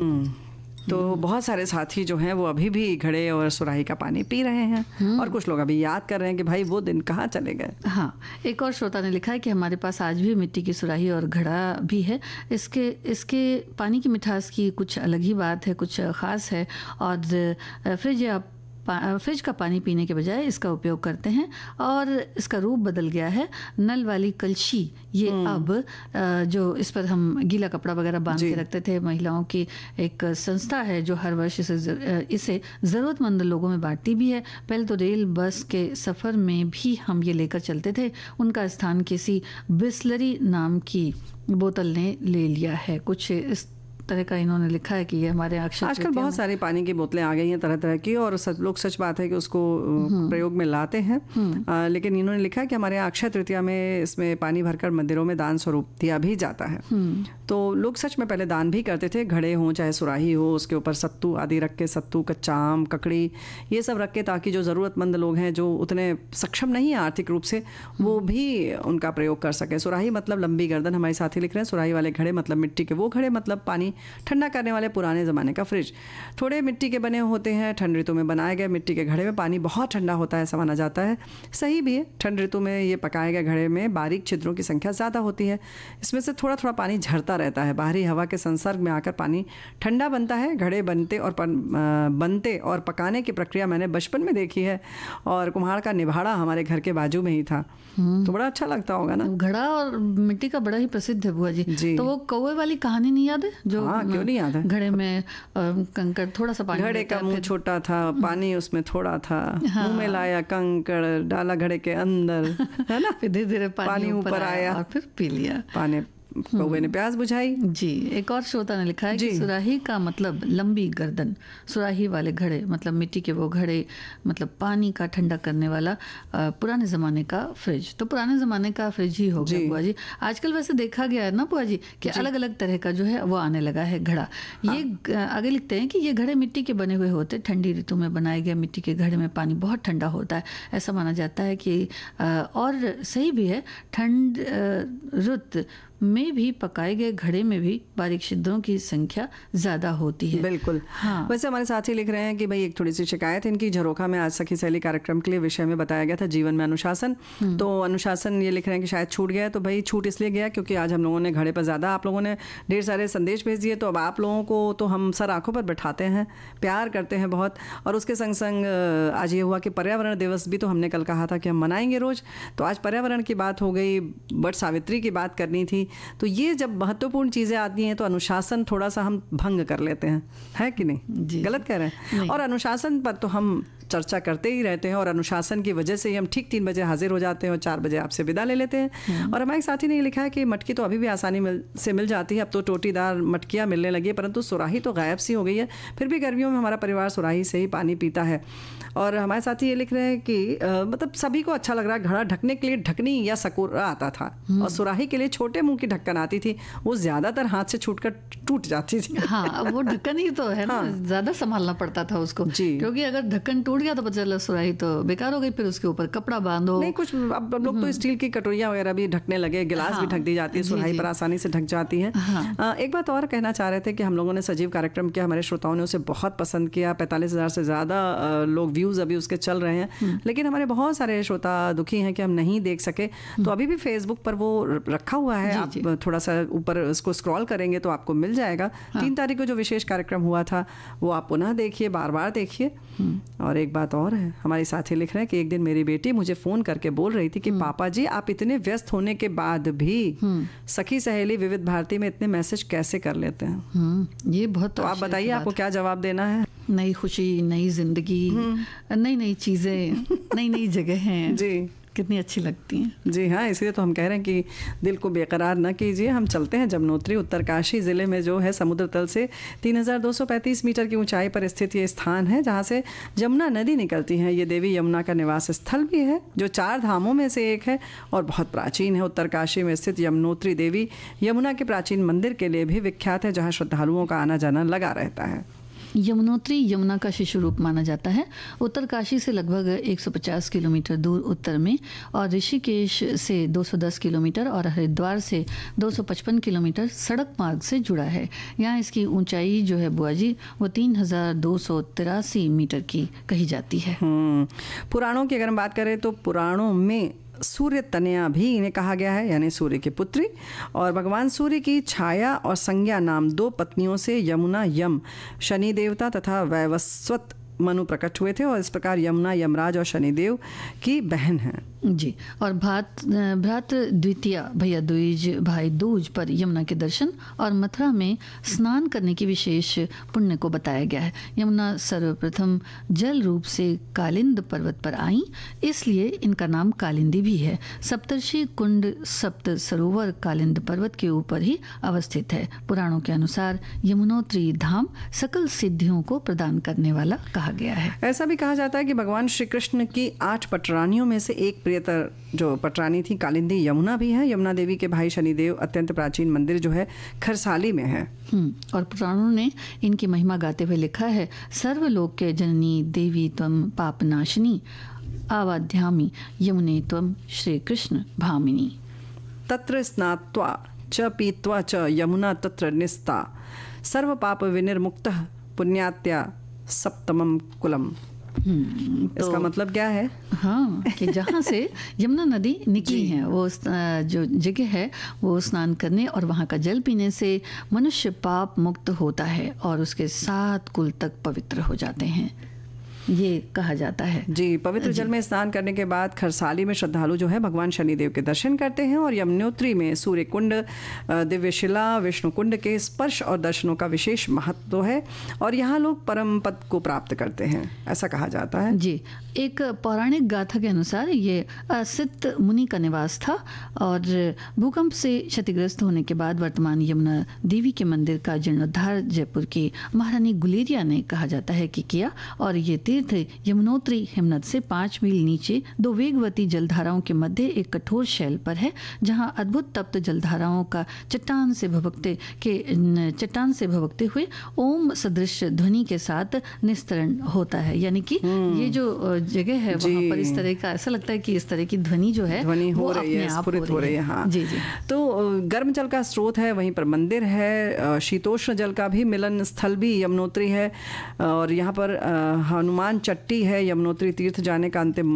हम्म, तो बहुत सारे साथी जो हैं वो अभी भी घड़े और सुराही का पानी पी रहे हैं हम्म। और कुछ लोग अभी याद कर रहे हैं कि भाई वो दिन कहाँ चले गए हाँ एक और श्रोता ने लिखा है कि हमारे पास आज भी मिट्टी की सुराही और घड़ा भी है इसके इसके पानी की मिठास की कुछ अलग ही बात है कुछ ख़ास है और फ्रिज या फ्रिज का पानी पीने के बजाय इसका उपयोग करते हैं और इसका रूप बदल गया है नल वाली कलछी ये हम्म। अब जो इस पर हम गीला कपड़ा वगैरह बांध के रखते थे महिलाओं की एक संस्था है जो हर वर्ष इसे इसे ज़रूरतमंद लोगों में बांटती भी है पहले तो रेल बस के सफ़र में भी हम ये लेकर चलते थे उनका स्थान किसी बिस्लरी नाम की बोतल ने ले लिया है कुछ इस तरह का इन्होंने लिखा है कि ये हमारे अक्षर आजकल बहुत सारी पानी की बोतलें आ गई हैं तरह तरह की और सच लोग सच बात है कि उसको हम्म। प्रयोग में लाते हैं आ, हम्म। लेकिन इन्होंने लिखा है कि हमारे यहाँ अक्षय तृतीया में इसमें पानी भरकर मंदिरों में दान स्वरूप दिया भी जाता है हम्म। तो लोग सच में पहले दान भी करते थे घड़े हों चाहे सुराही हो उसके ऊपर सत्तू आदि रख के सत्तू कच्चा आम ककड़ी ये सब रख के ताकि जो ज़रूरतमंद लोग हैं जो उतने सक्षम नहीं है आर्थिक रूप से वो भी उनका प्रयोग कर सकें सुराही मतलब लंबी गर्दन हमारे साथी लिख रहे हैं सुराही वाले घड़े मतलब मिट्टी के वो घड़े मतलब पानी नहीं ठंडा करने वाले पुराने ज़माने का फ्रिज थोड़े मिट्टी के बने होते हैं ठंड ऋतु में बनाए गए मिट्टी के घड़े में पानी बहुत ठंडा होता है ऐसा माना जाता है सही भी है ठंड ऋतु में ये पकाए गए घड़े में बारीक छिद्रों की संख्या ज़्यादा होती है इसमें से थोड़ा थोड़ा पानी झरता रहता है बाहरी हवा के संसर्ग में आकर पानी ठंडा बनता है घड़े बनते और बनते और पकाने की प्रक्रिया मैंने बचपन में देखी है और कुम्हार का निभाड़ा हमारे घर के बाजू में ही था हम्म। तो बड़ा अच्छा लगता होगा ना घड़ा और मिट्टी का बड़ा ही प्रसिद्ध है बुआ जी, जी। तो वो कौए वाली कहानी नहीं याद है जो हाँ, हाँ, क्यों नहीं आता घड़े में कंकड़ थोड़ा सा पानी घड़े का मुंह छोटा था हम्म। पानी उसमें थोड़ा था हाँ, मुंह में हाँ। लाया कंकड़ डाला घड़े के अंदर है ना फिर धीरे धीरे पानी ऊपर आया और फिर पी लिया पानी कौए ने हम्म। प्यास बुझाई जी एक और श्रोता ने लिखा है कि सुराही का मतलब लंबी गर्दन सुराही वाले घड़े मतलब मिट्टी के वो घड़े मतलब पानी का ठंडा करने वाला पुराने ज़माने का फ्रिज तो पुराने ज़माने का फ्रिज ही हो गया बुआ जी आजकल वैसे देखा गया है ना बुआ जी कि अलग अलग तरह का जो है वो आने लगा है घड़ा ये हाँ। आगे लिखते हैं कि ये घड़े मिट्टी के बने हुए होते ठंडी ऋतु में बनाए गए मिट्टी के घड़े में पानी बहुत ठंडा होता है ऐसा माना जाता है कि और सही भी है ठंड रुत में भी पकाए गए घड़े में भी बारीक छिद्रों की संख्या ज्यादा होती है बिल्कुल हाँ वैसे हमारे साथ ही लिख रहे हैं कि भाई एक थोड़ी सी शिकायत इनकी झरोखा में आज सखी सहेली कार्यक्रम के लिए विषय में बताया गया था जीवन में अनुशासन हम्म। तो अनुशासन ये लिख रहे हैं कि शायद छूट गया तो भाई छूट इसलिए गया क्योंकि आज हम लोगों ने घड़े पर ज़्यादा आप लोगों ने ढेर सारे संदेश भेज दिए तो अब आप लोगों को तो हम सर आंखों पर बैठाते हैं प्यार करते हैं बहुत और उसके संग संग आज ये हुआ कि पर्यावरण दिवस भी तो हमने कल कहा था कि हम मनाएंगे रोज़ तो आज पर्यावरण की बात हो गई बट सावित्री की बात करनी थी तो ये जब महत्वपूर्ण चीज़ें आती हैं तो अनुशासन थोड़ा सा हम भंग कर लेते हैं है कि नहीं गलत कह रहे हैं और अनुशासन पर तो हम चर्चा करते ही रहते हैं और अनुशासन की वजह से ही हम ठीक तीन बजे हाजिर हो जाते हैं और चार बजे आपसे विदा ले लेते हैं हम्म। और हमारे साथी ने लिखा है कि मटकी तो अभी भी आसानी मिल से मिल जाती है अब तो टोटीदार मटकियाँ मिलने लगी है परंतु सुराही तो गायब सी हो गई है फिर भी गर्मियों में हमारा परिवार सुराही से ही पानी पीता है और हमारे साथी ये लिख रहे हैं कि आ, मतलब सभी को अच्छा लग रहा है घड़ा ढकने के लिए ढकनी या सकोरा आता था हम्म। और सुराही के लिए छोटे मुंह की ढक्कन आती थी वो ज्यादातर हाथ से छूट टूट जाती थी हाँ वो ढक्कन ही तो है हाँ। ज्यादा संभालना पड़ता था उसको जी क्योंकि अगर ढक्कन टूट गया तो पता चला सुराही तो बेकार हो गई फिर उसके ऊपर कपड़ा बांधो नहीं कुछ अब लोग तो हम्म। स्टील की कटोरिया वगैरह भी ढकने लगे गिलास भी हाँ। ढक दी जाती है सुराही पर आसानी से ढक जाती है हाँ। एक बात और कहना चाह रहे थे कि हम लोगों ने सजीव कार्यक्रम किया हमारे श्रोताओं ने उसे बहुत पसंद किया पैंतालीस हजार से ज्यादा लोग व्यूज़ अभी उसके चल रहे हैं हम्म। लेकिन हमारे बहुत सारे श्रोता दुखी हैं कि हम नहीं देख सके तो हम्म। अभी भी फेसबुक पर वो रखा हुआ है आप थोड़ा सा ऊपर उसको स्क्रॉल करेंगे तो आपको मिल जाएगा हाँ। तीन तारीख को जो विशेष कार्यक्रम हुआ था वो आप पुनः देखिए बार बार देखिए हम्म। और एक बात और है हमारे साथी लिख रहे हैं कि एक दिन मेरी बेटी मुझे फ़ोन करके बोल रही थी कि पापा जी आप इतने व्यस्त होने के बाद भी सखी सहेली विविध भारती में इतने मैसेज कैसे कर लेते हैं ये बहुत तो आप बताइए आपको क्या जवाब देना है नई खुशी नई जिंदगी हम्म। नई नई चीज़ें नई नई जगह हैं जी कितनी अच्छी लगती हैं जी हाँ इसलिए तो हम कह रहे हैं कि दिल को बेकरार ना कीजिए हम चलते हैं जमनोत्री उत्तरकाशी ज़िले में जो है समुद्र तल से 3,235 मीटर की ऊंचाई पर स्थित ये स्थान है जहाँ से यमुना नदी निकलती है ये देवी यमुना का निवास स्थल भी है जो चार धामों में से एक है और बहुत प्राचीन है उत्तरकाशी में स्थित यमुनोत्री देवी यमुना के प्राचीन मंदिर के लिए भी विख्यात है जहाँ श्रद्धालुओं का आना जाना लगा रहता है यमुनोत्री यमुना का शिशु रूप माना जाता है उत्तरकाशी से लगभग 150 किलोमीटर दूर उत्तर में और ऋषिकेश से 210 किलोमीटर और हरिद्वार से 255 किलोमीटर सड़क मार्ग से जुड़ा है यहाँ इसकी ऊंचाई जो है बुआ जी वो तीन मीटर की कही जाती है हम्म, पुराणों की अगर हम बात करें तो पुराणों में सूर्य तनया भी इन्हें कहा गया है यानी सूर्य की पुत्री और भगवान सूर्य की छाया और संज्ञा नाम दो पत्नियों से यमुना यम शनि देवता तथा वैवस्वत मनु प्रकट हुए थे और इस प्रकार यमुना यमराज और शनिदेव की बहन हैं जी और भात भ्रात द्वितीय भैया द्विज भाई दूज पर यमुना के दर्शन और मथुरा में स्नान करने की विशेष पुण्य को बताया गया है यमुना सर्वप्रथम जल रूप से कालिंद पर्वत पर आई इसलिए इनका नाम कालिंदी भी है सप्तर्षि कुंड सप्त सरोवर कालिंद पर्वत के ऊपर ही अवस्थित है पुराणों के अनुसार यमुनोत्री धाम सकल सिद्धियों को प्रदान करने वाला कहा गया है ऐसा भी कहा जाता है कि भगवान श्री कृष्ण की आठ पटरानियों में से एक प्रियतर जो पटरानी थी कालिंदी यमुना भी है यमुना देवी के भाई शनिदेव अत्यंत प्राचीन मंदिर जो है खरसाली में है हम्म, और पुराणों ने इनकी महिमा गाते हुए लिखा है सर्वलोक के जननी देवी तम पापनाशिनी आवाध्यामी यमुने तम श्री कृष्ण भामिनी तत्र स्नात्वा च पीत्वा च यमुना तत्र निस्ता सर्व पाप विनिर्मुक्त पुण्यात्या सप्तमं कुलम हम्म, तो, इसका मतलब क्या है हाँ कि जहाँ से यमुना नदी निकली है वो जो जगह है वो स्नान करने और वहाँ का जल पीने से मनुष्य पाप मुक्त होता है और उसके सात कुल तक पवित्र हो जाते हैं ये कहा जाता है जी पवित्र जल में स्नान करने के बाद खरसाली में श्रद्धालु जो है भगवान शनिदेव के दर्शन करते हैं और यमुनोत्री में सूर्य कुंड दिव्यशिला विष्णु कुंड के स्पर्श और दर्शनों का विशेष महत्व है और यहाँ लोग परम पद को प्राप्त करते हैं ऐसा कहा जाता है जी एक पौराणिक गाथा के अनुसार ये सित मुनि का निवास था और भूकंप से क्षतिग्रस्त होने के बाद वर्तमान यमुना देवी के मंदिर का जीर्णोद्धार जयपुर की महारानी गुलेरिया ने कहा जाता है कि किया और ये तीर्थ यमुनोत्री हिमनद से पांच मील नीचे दो वेगवती जलधाराओं के मध्य एक कठोर शैल पर है जहां अद्भुत तप्त जलधाराओं का चट्टान से भवकते के चट्टान से भवकते हुए ओम सदृश ध्वनि के साथ निस्तरण होता है यानी कि हम्म। ये जो जगह है वहां पर इस तरह का ऐसा लगता है कि इस तरह की ध्वनि जो है ध्वनि हो रही है स्फुरित हो रही है हाँ। जी जी तो गर्म जल का स्रोत है वहीं पर मंदिर है शीतोष्ण जल का भी मिलन स्थल भी यमुनोत्री है और यहाँ पर हनुमान हनुमान चट्टी है यमुनोत्री तीर्थ जाने का अंतिम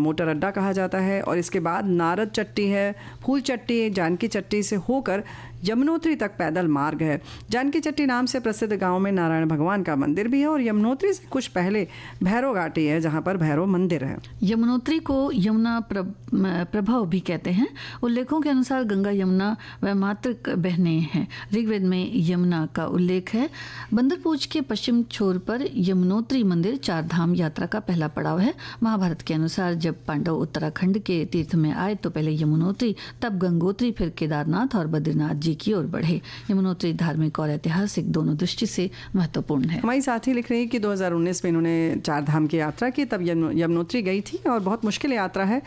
मोटर अड्डा कहा जाता है और इसके बाद नारद चट्टी है फूल चट्टी जानकी चट्टी से होकर यमुनोत्री तक पैदल मार्ग है जानकी चट्टी नाम से प्रसिद्ध गांव में नारायण भगवान का मंदिर भी है और यमुनोत्री से कुछ पहले भैरव घाटी है जहाँ पर भैरव मंदिर है यमुनोत्री को यमुना प्रभाव भी कहते हैं उल्लेखों के अनुसार गंगा यमुना व मातृक बहने हैं ऋग्वेद में यमुना का उल्लेख है बंदरपूज के पश्चिम छोर पर यमुनोत्री मंदिर चार धाम यात्रा का पहला पड़ाव है महाभारत के अनुसार जब पांडव उत्तराखंड के तीर्थ में आए तो पहले यमुनोत्री तब गंगोत्री फिर केदारनाथ और बद्रीनाथ जी जी की ओर बढ़े यमुनोत्री तो धार्मिक और ऐतिहासिक दोनों दृष्टि से महत्वपूर्ण है हमारी साथी लिख रही है कि 2019 में इन्होंने चार धाम की यात्रा की तब यमुनोत्री गई थी और बहुत मुश्किल यात्रा है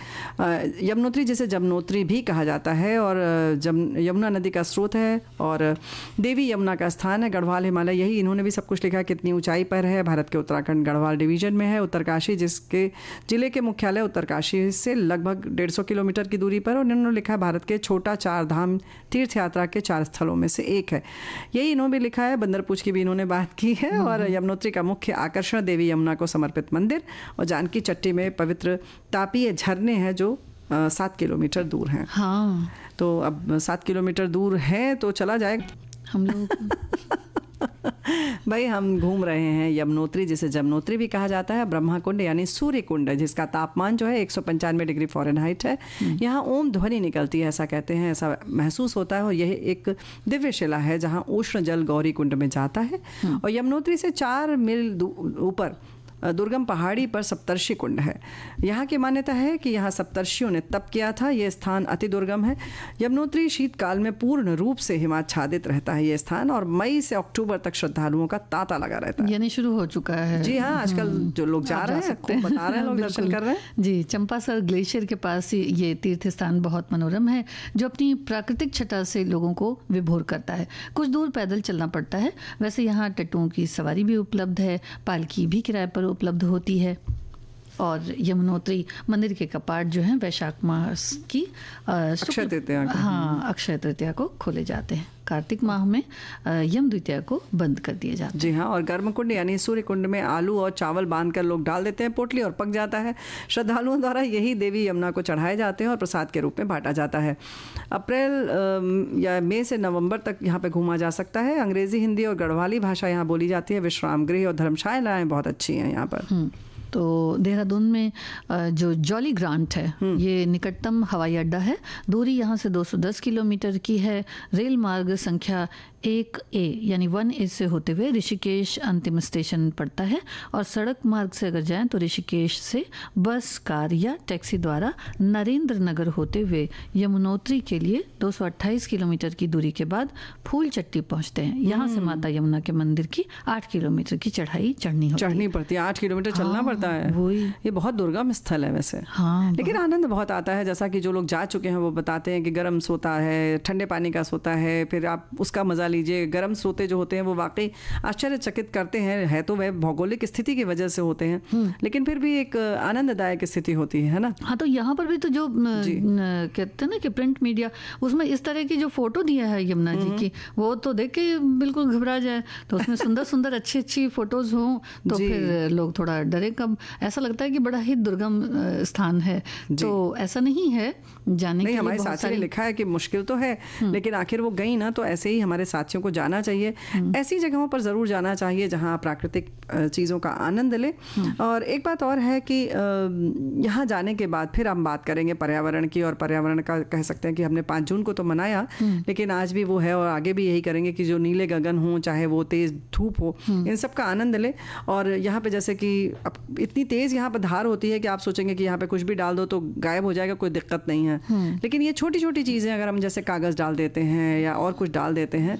यमुनोत्री जिसे जमुनोत्री भी कहा जाता है और यमुना नदी का स्रोत है और देवी यमुना का स्थान है गढ़वाल हिमालय यही इन्होंने भी सब कुछ लिखा कितनी ऊंचाई पर है भारत के उत्तराखंड गढ़वाल डिवीजन में है उत्तरकाशी जिसके जिले के मुख्यालय उत्तरकाशी से लगभग डेढ़ किलोमीटर की दूरी पर और इन्होंने लिखा भारत के छोटा चार धाम तीर्थ यात्रा के चार स्थलों में से एक है यही इन्होंने भी लिखा है बंदरपूछ की भी इन्होंने बात की है हम्म, और हम्म। यमुनोत्री का मुख्य आकर्षण देवी यमुना को समर्पित मंदिर और जानकी चट्टी में पवित्र तापीय झरने हैं जो सात किलोमीटर दूर हैं हाँ तो अब सात किलोमीटर दूर है तो चला जाएगा हम लोग भाई हम घूम रहे हैं यमुनोत्री जिसे जमुनोत्री भी कहा जाता है ब्रह्मा कुंड यानी सूर्य कुंड जिसका तापमान जो है एक डिग्री फॉरन है हम्म। यहाँ ओम ध्वनि निकलती है ऐसा कहते हैं ऐसा महसूस होता है और यह एक दिव्य शिला है जहाँ उष्ण जल गौरी कुंड में जाता है हम्म। और यमुनोत्री से चार मील ऊपर दुर्गम पहाड़ी पर सप्तर्षि कुंड है यहाँ की मान्यता है कि यहाँ सप्तर्षियों ने तप किया था यह स्थान अति दुर्गम है यमुनोत्री शीतकाल में पूर्ण रूप से हिमाच्छादित रहता है ये स्थान और मई से अक्टूबर तक श्रद्धालुओं का तांता लगा रहता है यानी शुरू हो चुका है जी हाँ आजकल हम्म। जो लोग जा रहे हैं बता रहे हैं लोग दर्शन कर रहे हैं जी चंपासर ग्लेशियर के पास ये तीर्थ स्थान बहुत मनोरम है जो अपनी प्राकृतिक छटा से लोगों को विभोर करता है कुछ दूर पैदल चलना पड़ता है वैसे यहाँ टटुओं की सवारी भी उपलब्ध है पालकी भी किराए पर उपलब्ध होती है और यमुनोत्री मंदिर के कपाट जो हैं वैशाख मास की अक्षय तृतीया हाँ अक्षय तृतीया को खोले जाते हैं कार्तिक माह में यम द्वितीया को बंद कर दिया जाता है जी हाँ और गर्म कुंड यानी सूर्य कुंड में आलू और चावल बांध कर लोग डाल देते हैं पोटली और पक जाता है श्रद्धालुओं द्वारा यही देवी यमुना को चढ़ाए जाते हैं और प्रसाद के रूप में बांटा जाता है अप्रैल या मई से नवंबर तक यहाँ पे घूमा जा सकता है अंग्रेजी हिंदी और गढ़वाली भाषा यहाँ बोली जाती है विश्राम गृह और धर्मशालाएँ बहुत अच्छी हैं यहाँ पर हम्म। तो देहरादून में जो जॉली ग्रांट है हम्म। ये निकटतम हवाई अड्डा है दूरी यहाँ से 210 किलोमीटर की है रेल मार्ग संख्या एक ए यानी वन ए से होते हुए ऋषिकेश अंतिम स्टेशन पड़ता है और सड़क मार्ग से अगर जाएं तो ऋषिकेश से बस कार या टैक्सी द्वारा नरेंद्र नगर होते हुए यमुनोत्री के लिए 228 किलोमीटर की दूरी के बाद फूल चट्टी पहुंचते हैं यहाँ से हम्म। माता यमुना के मंदिर की आठ किलोमीटर की चढ़ाई चढ़नी चढ़नी पड़ती है आठ किलोमीटर चलना हाँ, पड़ता है ये बहुत दुर्गम स्थल है वैसे हाँ लेकिन आनंद बहुत आता है जैसा कि जो लोग जा चुके हैं वो बताते हैं कि गर्म सोता है ठंडे पानी का सोता है फिर आप उसका मजा लीजिए गर्म स्रोते जो होते हैं वो वाकई आश्चर्यचकित करते हैं है तो वह भौगोलिक स्थिति की वजह से होते हैं हम्म। लेकिन फिर भी एक आनंददायक स्थिति होती है ना हाँ तो यहाँ पर भी तो जो कहते हैं ना कि प्रिंट मीडिया उसमें इस तरह की जो फोटो दिया है यमुना जी हम्म। की वो तो देख के बिल्कुल घबरा जाए तो उसमें सुंदर सुंदर अच्छी अच्छी फोटोज हों तो फिर लोग थोड़ा डरे कम ऐसा लगता है कि बड़ा ही दुर्गम स्थान है तो ऐसा नहीं है जाने नहीं, के हमारे साथी ने लिखा है कि मुश्किल तो है हम्म। लेकिन आखिर वो गई ना तो ऐसे ही हमारे साथ साथियों को जाना चाहिए हम्म। ऐसी जगहों पर ज़रूर जाना चाहिए जहाँ प्राकृतिक चीज़ों का आनंद लें हम्म। और एक बात और है कि यहाँ जाने के बाद फिर हम बात करेंगे पर्यावरण की और पर्यावरण का कह सकते हैं कि हमने पाँच जून को तो मनाया हम्म। लेकिन आज भी वो है और आगे भी यही करेंगे कि जो नीले गगन हों चाहे वो तेज़ धूप हो इन सब का आनंद लें और यहाँ पे जैसे कि अब इतनी तेज़ यहाँ पर धार होती है कि आप सोचेंगे कि यहाँ पे कुछ भी डाल दो तो गायब हो जाएगा कोई दिक्कत नहीं है लेकिन ये छोटी छोटी चीज़ें अगर हम जैसे कागज़ डाल देते हैं या और कुछ डाल देते हैं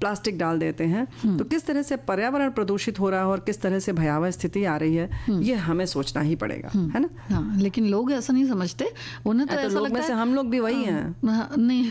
प्लास्टिक डाल देते हैं हम्म। तो किस तरह से पर्यावरण प्रदूषित हो रहा है और किस तरह से भयावह स्थिति आ रही है हम्म। ये हमें सोचना ही पड़ेगा हम्म। है ना हाँ, लेकिन लोग ऐसा नहीं समझते उन्हें तो, हाँ, तो ऐसा लोग लगता में से हम लोग भी वही हैं हाँ, हाँ, नहीं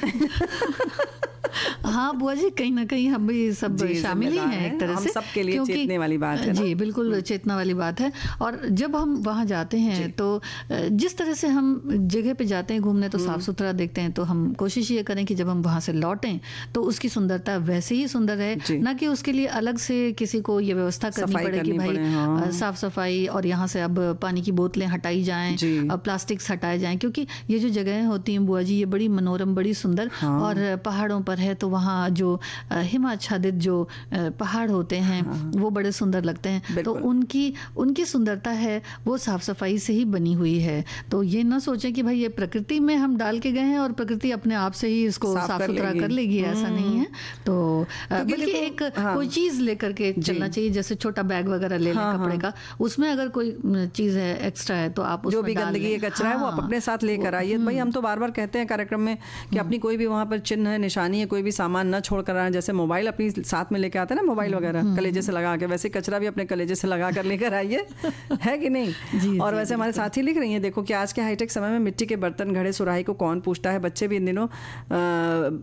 हाँ बुआ जी कहीं ना कहीं हम भी सब शामिल ही हैं एक तरह से सबके लिए चेतने वाली बात है जी बिल्कुल चेतना वाली बात है और जब हम वहाँ जाते हैं तो जिस तरह से हम जगह पे जाते हैं घूमने तो साफ सुथरा देखते हैं तो हम कोशिश ये करें कि जब हम वहाँ से लौटें तो उसकी सुंदरता वैसे ही ही सुंदर है ना कि उसके लिए अलग से किसी को ये व्यवस्था करनी पड़े भाई हाँ। साफ सफाई और यहाँ से अब पानी की बोतलें हटाई जाए अब प्लास्टिक्स हटाए जाए क्योंकि ये जो जगहें होती हैं बुआ जी ये बड़ी मनोरम बड़ी सुंदर हाँ। और पहाड़ों पर है तो वहाँ जो हिमाच्छादित जो पहाड़ होते हैं हाँ। वो बड़े सुंदर लगते हैं तो उनकी उनकी सुंदरता है वो साफ सफाई से ही बनी हुई है तो ये ना सोचें कि भाई ये प्रकृति में हम डाल के गए हैं और प्रकृति अपने आप से ही इसको साफ सुथरा कर लेगी ऐसा नहीं हम्म। है तो तो बल्कि एक हाँ, कोई चीज लेकर के चलना चाहिए जैसे छोटा बैग वगैरह ले हाँ, कपड़े हाँ। का उसमें अगर कोई चीज है एक्स्ट्रा है तो आप जो भी गंदगी कचरा है वो आप हाँ। अपने साथ लेकर आइए भाई हम्म। हम तो बार बार कहते हैं कार्यक्रम में कि हम्म। अपनी कोई भी वहाँ पर चिन्ह है निशानी है कोई भी सामान न छोड़ कर जैसे मोबाइल अपनी साथ में लेके आते हैं ना मोबाइल वगैरह हम्म। कलेजे से लगा के वैसे कचरा भी अपने कलेजे से लगा कर लेकर आइए है कि नहीं और वैसे हमारे ही लिख रही है देखो कि आज के हाईटेक समय में मिट्टी के बर्तन घड़े सुराही को कौन पूछता है बच्चे भी इन दिनों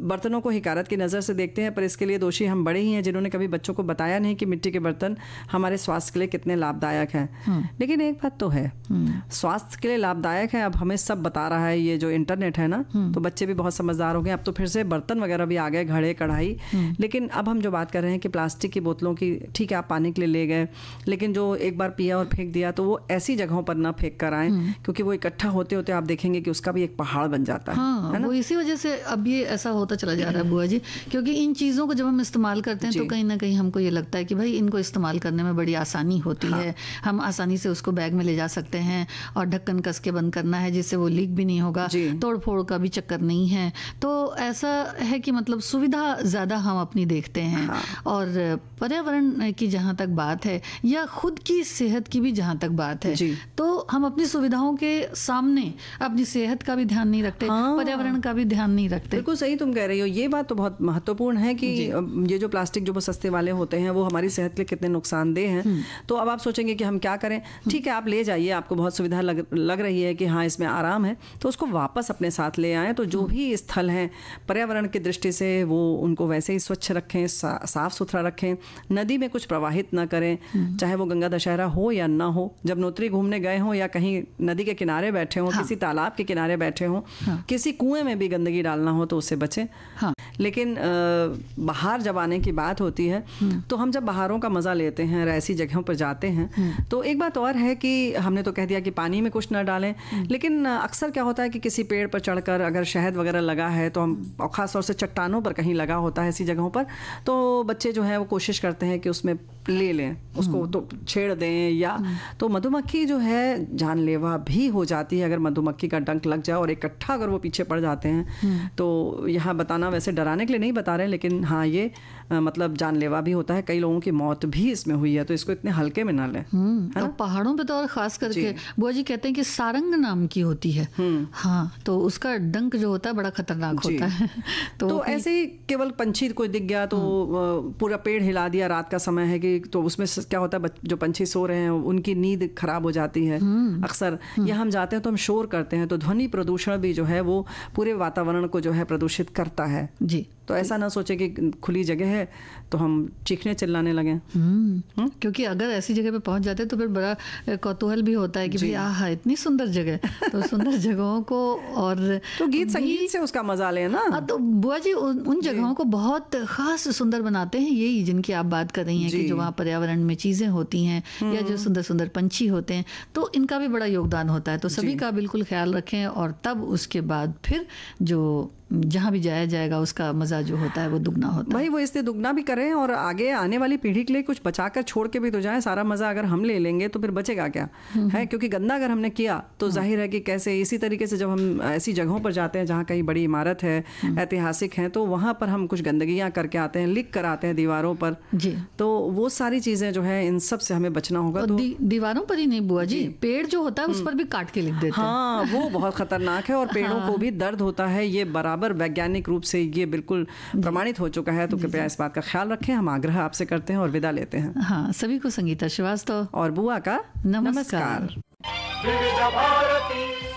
बर्तनों को हिकारत की नज़र से देखते हैं पर इसके लिए दोषी हम बड़े ही हैं जिन्होंने कभी बच्चों को बताया नहीं कि मिट्टी के बर्तन हमारे स्वास्थ्य के लिए कितने लाभदायक हैं हम्म। लेकिन एक बात तो है हम्म। स्वास्थ्य के लिए लाभदायक है अब हमें सब बता रहा है ये जो इंटरनेट है ना हम्म। तो बच्चे भी बहुत समझदार हो गए अब तो फिर से बर्तन वगैरह भी आ गए घड़े कढ़ाई लेकिन अब हम जो बात कर रहे हैं कि प्लास्टिक की बोतलों की ठीक है आप पानी के लिए ले गए लेकिन जो एक बार पिया और फेंक दिया तो वो ऐसी जगहों पर ना फेंक कर आए क्योंकि वो इकट्ठा होते होते आप देखेंगे कि उसका भी एक पहाड़ बन जाता है, हाँ, है ना? वो इसी वजह से अब ये ऐसा होता चला जा रहा है बुआ जी क्योंकि इन चीज़ों को जब हम इस्तेमाल करते हैं तो कहीं ना कहीं हमको ये लगता है कि भाई इनको इस्तेमाल करने में बड़ी आसानी होती हाँ। है हम आसानी से उसको बैग में ले जा सकते हैं और ढक्कन कस के बंद करना है जिससे वो लीक भी नहीं होगा तोड़ फोड़ का भी चक्कर नहीं है तो ऐसा है कि मतलब सुविधा ज़्यादा हम अपनी देखते हैं हाँ। और पर्यावरण की जहाँ तक बात है या खुद की सेहत की भी जहाँ तक बात है तो हम अपनी सुविधाओं के सामने अपनी सेहत का भी ध्यान नहीं रखते हाँ। पर्यावरण का भी ध्यान नहीं रखते बिल्कुल सही तुम कह रही हो ये बात तो बहुत महत्वपूर्ण है कि ये जो प्लास्टिक जो सस्ते वाले होते हैं वो हमारी सेहत के लिए कितने नुकसानदेह हैं हम्म। तो अब आप सोचेंगे कि हम क्या करें ठीक है आप ले जाइए आपको बहुत सुविधा लग लग रही है कि हाँ इसमें आराम है तो उसको वापस अपने साथ ले आएँ तो जो हम्म। भी स्थल हैं पर्यावरण की दृष्टि से वो उनको वैसे ही स्वच्छ रखें साफ सुथरा रखें नदी में कुछ प्रवाहित ना करें हम्म। चाहे वो गंगा दशहरा हो या ना हो जब नोत्री घूमने गए हों या कहीं नदी के किनारे बैठे हों हाँ। किसी तालाब के किनारे बैठे हों हाँ। किसी कुएं में भी गंदगी डालना हो तो उससे बचें हाँ। लेकिन बाहर जब आने की बात होती है हम्म। तो हम जब बाहरों का मज़ा लेते हैं और ऐसी जगहों पर जाते हैं हम्म। तो एक बात और है कि हमने तो कह दिया कि पानी में कुछ ना डालें हम्म। लेकिन अक्सर क्या होता है कि किसी पेड़ पर चढ़कर अगर शहद वगैरह लगा है तो हम खासतौर ख़ास तौर से चट्टानों पर कहीं लगा होता है ऐसी जगहों पर तो बच्चे जो हैं वो कोशिश करते हैं कि उसमें ले लें उसको तो छेड़ दें या तो मधुमक्खी जो है जानलेवा भी हो जाती है अगर मधुमक्खी का डंक लग जाए और इकट्ठा अगर वो पीछे पड़ जाते हैं तो यहाँ बताना वैसे डरा कराने के लिए नहीं बता रहे हैं लेकिन हाँ ये मतलब जानलेवा भी होता है कई लोगों की मौत भी इसमें हुई है तो इसको इतने हल्के में ना लें तो पहाड़ों पे तो और खास करके बुआ जी कहते हैं कि सारंग नाम की होती है हम्म। हाँ तो उसका डंक जो होता है बड़ा खतरनाक होता है तो, तो ऐसे ही केवल पंछी कोई दिख गया तो हम्म। पूरा पेड़ हिला दिया रात का समय है कि तो उसमें क्या होता है जो पंछी सो रहे हैं उनकी नींद खराब हो जाती है अक्सर या हम जाते हैं तो हम शोर करते हैं तो ध्वनि प्रदूषण भी जो है वो पूरे वातावरण को जो है प्रदूषित करता है जी तो ऐसा ना सोचे कि खुली जगह है तो हम चीखने चिल्लाने लगे हम्म। हम्म? क्योंकि अगर ऐसी जगह पे पहुंच जाते हैं तो फिर बड़ा कौतूहल भी होता है कि भाई आह इतनी सुंदर जगह तो सुंदर जगहों को और तो गीत संगीत से उसका मजा ले ना हाँ, तो बुआ जी उन, उन जगहों को बहुत खास सुंदर बनाते हैं यही जिनकी आप बात कर रही हैं कि जो वहाँ पर्यावरण में चीजें होती हैं या जो हम्म। सुंदर सुंदर पंछी होते हैं तो इनका भी बड़ा योगदान होता है तो सभी का बिल्कुल ख्याल रखें और तब उसके बाद फिर जो जहाँ भी जाया जाएगा उसका मज़ा जो होता है वो दुगना होता है भाई वो इससे दुगना भी करें और आगे आने वाली पीढ़ी के लिए कुछ बचा कर छोड़ के भी तो जाए सारा मज़ा अगर हम ले लेंगे तो फिर बचेगा क्या हम्म, है हम्म। क्योंकि गंदा अगर हमने किया तो हम्म। जाहिर है कि कैसे इसी तरीके से जब हम ऐसी जगहों पर जाते हैं जहाँ कहीं बड़ी इमारत है ऐतिहासिक है तो वहाँ पर हम कुछ गंदगियाँ करके आते हैं लिख कर आते हैं दीवारों पर जी तो वो सारी चीज़ें जो है इन सब से हमें बचना होगा तो दीवारों पर ही नहीं बुआ जी पेड़ जो होता है उस पर भी काट के लिख देते हैं हाँ वो बहुत खतरनाक है और पेड़ों हाँ। को भी दर्द होता है ये बराबर बराबर वैज्ञानिक रूप से ये बिल्कुल प्रमाणित हो चुका है तो कृपया इस बात का ख्याल रखें हम आग्रह आपसे करते हैं और विदा लेते हैं हाँ सभी को संगीता श्रीवास्तव और बुआ का नमस्कार, नमस्कार।